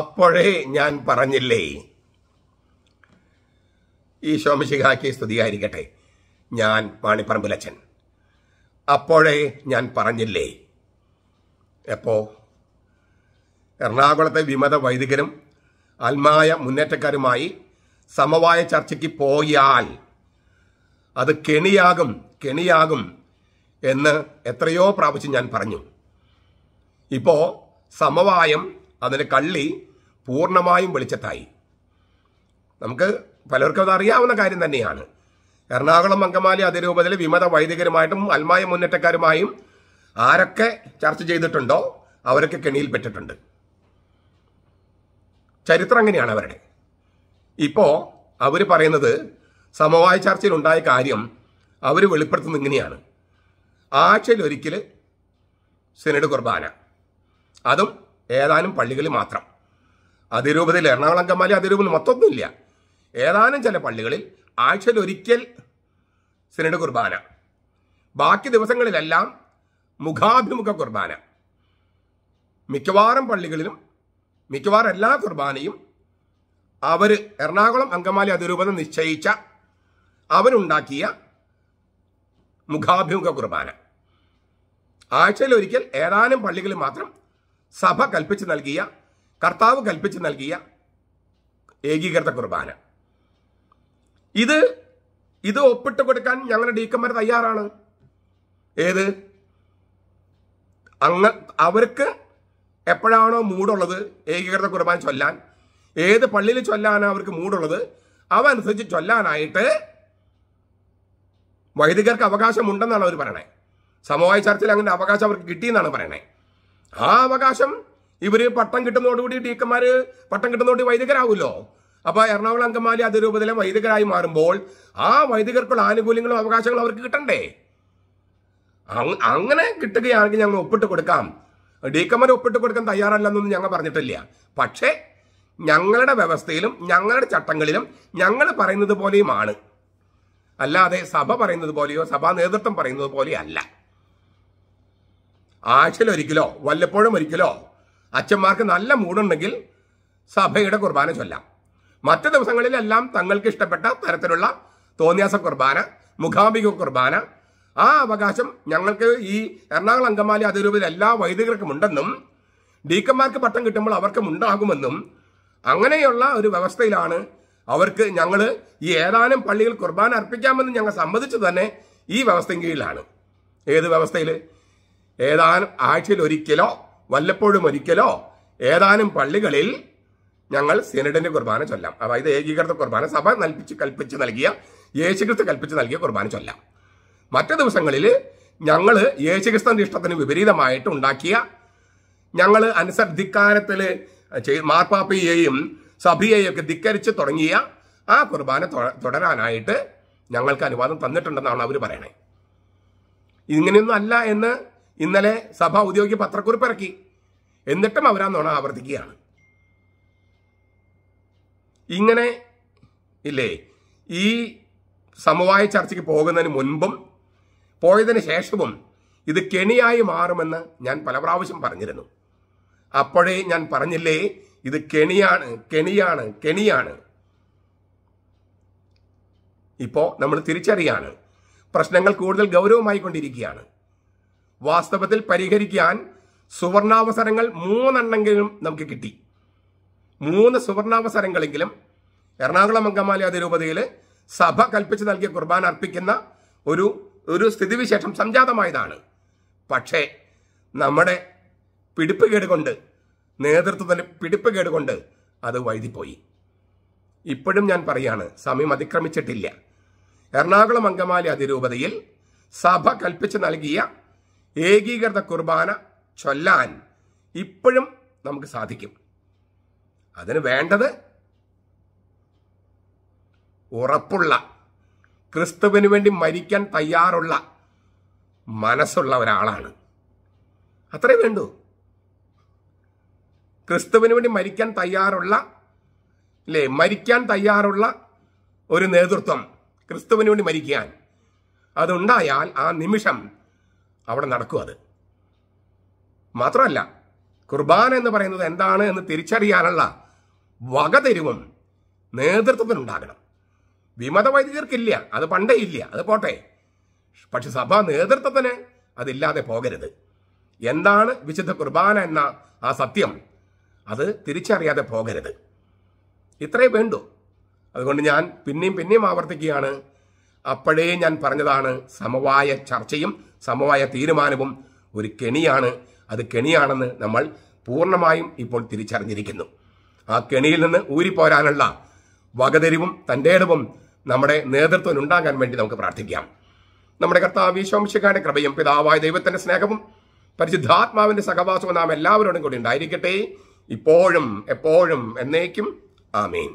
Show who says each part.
Speaker 1: അപ്പോഴേ ഞാൻ പറഞ്ഞില്ലേ ഈ ശോമശിഖാക്കി സ്തുതിയായിരിക്കട്ടെ ഞാൻ മാണിപ്പറമ്പിലച്ചൻ അപ്പോഴേ ഞാൻ പറഞ്ഞില്ലേ എപ്പോ എറണാകുളത്തെ വിമത വൈദികരും ആത്മായ മുന്നേറ്റക്കാരുമായി സമവായ ചർച്ചയ്ക്ക് പോയാൽ അത് കെണിയാകും കെണിയാകും എന്ന് എത്രയോ പ്രാവശ്യം ഞാൻ പറഞ്ഞു ഇപ്പോൾ സമവായം അതിൻ്റെ കള്ളി പൂർണ്ണമായും വെളിച്ചത്തായി നമുക്ക് പലർക്കും അത് അറിയാവുന്ന കാര്യം തന്നെയാണ് എറണാകുളം അങ്കമാലി അതിരൂപതയിൽ വിമത വൈദികരുമായിട്ടും അൽമായ മുന്നേറ്റക്കാരുമായും ആരൊക്കെ ചർച്ച ചെയ്തിട്ടുണ്ടോ അവരൊക്കെ കെണിയിൽ പെട്ടിട്ടുണ്ട് ചരിത്രം അങ്ങനെയാണ് അവരുടെ ഇപ്പോൾ അവർ പറയുന്നത് സമവായ ചർച്ചയിലുണ്ടായ കാര്യം അവർ വെളിപ്പെടുത്തുന്നത് ഇങ്ങനെയാണ് ആഴ്ചയിലൊരിക്കൽ സെനഡ് കുർബാന അതും ഏതാനും പള്ളികളിൽ മാത്രം അതിരൂപതയിൽ എറണാകുളം കമ്മാലി അതിരൂപതയിൽ മൊത്തമൊന്നുമില്ല ഏതാനും ചില പള്ളികളിൽ ആഴ്ചയിൽ ഒരിക്കൽ സിനിഡ് കുർബാന ബാക്കി ദിവസങ്ങളിലെല്ലാം മുഖാഭിമുഖ കുർബാന മിക്കവാറും പള്ളികളിലും മിക്കവാറും എല്ലാ കുർബാനയും അവർ എറണാകുളം അങ്കമാലി അതിരൂപത നിശ്ചയിച്ച അവരുണ്ടാക്കിയ മുഖാഭിമുഖ കുർബാന ആഴ്ചയിൽ ഒരിക്കൽ ഏതാനും പള്ളികളിൽ മാത്രം സഭ കൽപ്പിച്ച് നൽകിയ കർത്താവ് കൽപ്പിച്ച് നൽകിയ ഏകീകൃത കുർബാന ഇത് ഇത് ഒപ്പിട്ട് കൊടുക്കാൻ ഞങ്ങളുടെ ഡീക്കന്മാർ തയ്യാറാണ് ഏത് അങ്ങ അവർക്ക് എപ്പോഴാണോ മൂടുള്ളത് ഏകീകൃത കുർബാന ചൊല്ലാൻ ഏത് പള്ളിയിൽ ചൊല്ലാനാണ് അവർക്ക് മൂടുള്ളത് അവനുസരിച്ച് ചൊല്ലാനായിട്ട് വൈദികർക്ക് അവകാശമുണ്ടെന്നാണ് അവർ പറയണേ സമവായ ചർച്ചയിൽ അങ്ങനെ അവകാശം അവർക്ക് കിട്ടിയെന്നാണ് പറയണേ ആ അവകാശം ഇവര് പട്ടം കിട്ടുന്നതോടുകൂടി ടീക്കന്മാര് പട്ടം കിട്ടുന്നതോട് വൈദികരാകുമല്ലോ അപ്പൊ എറണാകുളം അങ്കമാലി അതിരൂപതയിലെ വൈദികരായി മാറുമ്പോൾ ആ വൈദികർക്കുള്ള ആനുകൂല്യങ്ങളും അവകാശങ്ങളും അവർക്ക് കിട്ടണ്ടേ അങ്ങനെ കിട്ടുകയാണെങ്കിൽ ഞങ്ങൾ ഒപ്പിട്ട് കൊടുക്കാം ഡീക്കന്മാർ ഒപ്പിട്ട് കൊടുക്കാൻ തയ്യാറല്ലെന്നൊന്നും ഞങ്ങൾ പറഞ്ഞിട്ടില്ല പക്ഷേ ഞങ്ങളുടെ വ്യവസ്ഥയിലും ഞങ്ങളുടെ ചട്ടങ്ങളിലും ഞങ്ങൾ പറയുന്നത് പോലെയുമാണ് അല്ലാതെ സഭ പറയുന്നത് പോലെയോ സഭാ നേതൃത്വം പറയുന്നത് പോലെയോ അല്ല ഒരിക്കലോ വല്ലപ്പോഴും ഒരിക്കലോ അച്ഛന്മാർക്ക് നല്ല മൂടുണ്ടെങ്കിൽ സഭയുടെ കുർബാന ചൊല്ലാം മറ്റു ദിവസങ്ങളിലെല്ലാം തങ്ങൾക്ക് ഇഷ്ടപ്പെട്ട തരത്തിലുള്ള തോന്നിയാസ കുർബാന മുഖാംബിക കുർബാന ആ അവകാശം ഞങ്ങൾക്ക് ഈ എറണാകുളം അങ്കമാലി അതിരൂപതയിൽ എല്ലാ വൈദികർക്കും ഉണ്ടെന്നും ഡീക്കന്മാർക്ക് പട്ടം കിട്ടുമ്പോൾ അവർക്കും ഉണ്ടാകുമെന്നും അങ്ങനെയുള്ള ഒരു വ്യവസ്ഥയിലാണ് അവർക്ക് ഞങ്ങൾ ഈ ഏതാനും പള്ളിയിൽ കുർബാന അർപ്പിക്കാമെന്ന് ഞങ്ങൾ സമ്മതിച്ചു തന്നെ ഈ വ്യവസ്ഥയും കീഴിലാണ് ഏത് വ്യവസ്ഥയിൽ ഏതാനും ആഴ്ചയിൽ ഒരിക്കലോ വല്ലപ്പോഴും ഒരിക്കലോ ഏതാനും പള്ളികളിൽ ഞങ്ങൾ സിനഡിന്റെ കുർബാന ചൊല്ലാം അതായത് ഏകീകൃത കുർബാന സഭ നൽപിച്ച് കൽപ്പിച്ച് നൽകിയ യേശുക്രിസ്തു കൽപ്പിച്ച് നൽകിയ കുർബാന ചൊല്ലാം മറ്റു ദിവസങ്ങളിൽ ഞങ്ങൾ യേശുക്രിസ്തുവിന്റെ ഇഷ്ടത്തിന് വിപരീതമായിട്ട് ഉണ്ടാക്കിയ ഞങ്ങൾ അനുസർധിക്കാരത്തിൽ മാർപ്പാപ്പയെയും സഭയെയും ഒക്കെ ധിക്കരിച്ച് തുടങ്ങിയ ആ കുർബാന തുടരാനായിട്ട് ഞങ്ങൾക്ക് അനുവാദം തന്നിട്ടുണ്ടെന്നാണ് അവർ പറയണേ ഇങ്ങനെയൊന്നും അല്ല എന്ന് ഇന്നലെ സഭ ഔദ്യോഗിക പത്രക്കുറിപ്പ് ഇറക്കി എന്നിട്ടും അവരാ നോണം ആവർത്തിക്കുകയാണ് ഇങ്ങനെ ഇല്ലേ ഈ സമവായ ചർച്ചയ്ക്ക് പോകുന്നതിന് മുൻപും പോയതിന് ശേഷവും ഇത് കെണിയായി മാറുമെന്ന് ഞാൻ പല പ്രാവശ്യം പറഞ്ഞിരുന്നു അപ്പോഴേ ഞാൻ പറഞ്ഞില്ലേ ഇത് കെണിയാണ് കെണിയാണ് കെണിയാണ് ഇപ്പോൾ നമ്മൾ തിരിച്ചറിയാണ് പ്രശ്നങ്ങൾ കൂടുതൽ ഗൗരവമായി കൊണ്ടിരിക്കുകയാണ് വാസ്തവത്തിൽ പരിഹരിക്കാൻ സുവർണാവസരങ്ങൾ മൂന്നെണ്ണെങ്കിലും നമുക്ക് കിട്ടി മൂന്ന് സുവർണാവസരങ്ങളെങ്കിലും എറണാകുളം അങ്കമാലി അതിരൂപതയിൽ സഭ കൽപ്പിച്ച് നൽകിയ കുർബാന അർപ്പിക്കുന്ന ഒരു ഒരു സ്ഥിതിവിശേഷം സംജാതമായതാണ് പക്ഷേ നമ്മുടെ പിടിപ്പ് കേടുകൊണ്ട് നേതൃത്വത്തിൻ്റെ പിടിപ്പ് കേടുകൊണ്ട് അത് വൈതിപ്പോയി ഇപ്പോഴും ഞാൻ പറയാണ് സമയം അതിക്രമിച്ചിട്ടില്ല എറണാകുളം അങ്കമാലി അതിരൂപതയിൽ സഭ കൽപ്പിച്ച് നൽകിയ ഏകീകൃത കുർബാന ചൊല്ലാൻ ഇപ്പോഴും നമുക്ക് സാധിക്കും അതിന് വേണ്ടത് ഉറപ്പുള്ള ക്രിസ്തുവിന് വേണ്ടി മരിക്കാൻ തയ്യാറുള്ള മനസ്സുള്ള ഒരാളാണ് അത്രേ വേണ്ടൂ ക്രിസ്തുവിന് വേണ്ടി മരിക്കാൻ തയ്യാറുള്ള അല്ലേ മരിക്കാൻ തയ്യാറുള്ള ഒരു നേതൃത്വം ക്രിസ്തുവിന് വേണ്ടി മരിക്കാൻ അതുണ്ടായാൽ ആ നിമിഷം അവിടെ നടക്കും അത് മാത്രമല്ല കുർബാന എന്ന് പറയുന്നത് എന്താണ് എന്ന് തിരിച്ചറിയാനുള്ള വകതിരിവും ഉണ്ടാകണം വിമത വൈദികർക്കില്ല അത് പണ്ടേ ഇല്ല അത് പോട്ടെ പക്ഷെ സഭാ നേതൃത്വത്തിന് അതില്ലാതെ പോകരുത് എന്താണ് വിശുദ്ധ കുർബാന എന്ന ആ സത്യം അത് തിരിച്ചറിയാതെ പോകരുത് ഇത്രേ വേണ്ടു അതുകൊണ്ട് ഞാൻ പിന്നെയും പിന്നെയും ആവർത്തിക്കുകയാണ് അപ്പോഴേ ഞാൻ പറഞ്ഞതാണ് സമവായ ചർച്ചയും സമവായ തീരുമാനവും ഒരു കെണിയാണ് അത് കെണിയാണെന്ന് നമ്മൾ പൂർണ്ണമായും ഇപ്പോൾ തിരിച്ചറിഞ്ഞിരിക്കുന്നു ആ കെണിയിൽ നിന്ന് ഊരിപ്പോരാനുള്ള വകതിരിവും തൻ്റെടവും നമ്മുടെ നേതൃത്വം ഉണ്ടാകാൻ വേണ്ടി നമുക്ക് പ്രാർത്ഥിക്കാം നമ്മുടെ കർത്താവ് ഈശോംശിക്കാരുടെ കൃപയും പിതാവായ ദൈവത്തിന്റെ സ്നേഹവും പരിശുദ്ധാത്മാവിന്റെ സഹവാസവും നാം എല്ലാവരോടും കൂടി ഉണ്ടായിരിക്കട്ടെ ഇപ്പോഴും എപ്പോഴും എന്നേക്കും ആമീൻ